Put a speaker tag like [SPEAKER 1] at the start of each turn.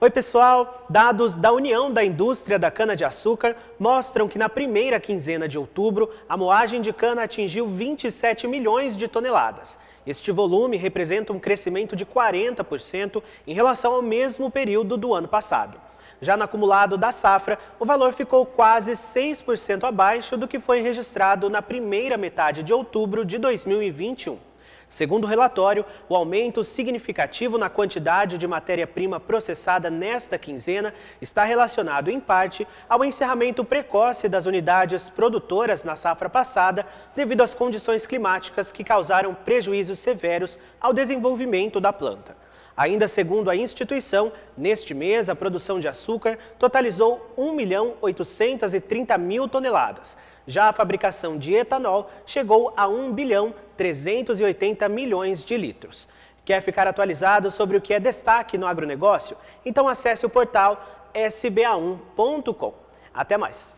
[SPEAKER 1] Oi, pessoal! Dados da União da Indústria da Cana-de-Açúcar mostram que na primeira quinzena de outubro, a moagem de cana atingiu 27 milhões de toneladas. Este volume representa um crescimento de 40% em relação ao mesmo período do ano passado. Já no acumulado da safra, o valor ficou quase 6% abaixo do que foi registrado na primeira metade de outubro de 2021. Segundo o relatório, o aumento significativo na quantidade de matéria-prima processada nesta quinzena está relacionado, em parte, ao encerramento precoce das unidades produtoras na safra passada, devido às condições climáticas que causaram prejuízos severos ao desenvolvimento da planta. Ainda segundo a instituição, neste mês a produção de açúcar totalizou 1 milhão 830 mil toneladas. Já a fabricação de etanol chegou a 1 bilhão 380 milhões de litros. Quer ficar atualizado sobre o que é destaque no agronegócio? Então acesse o portal sba1.com. Até mais!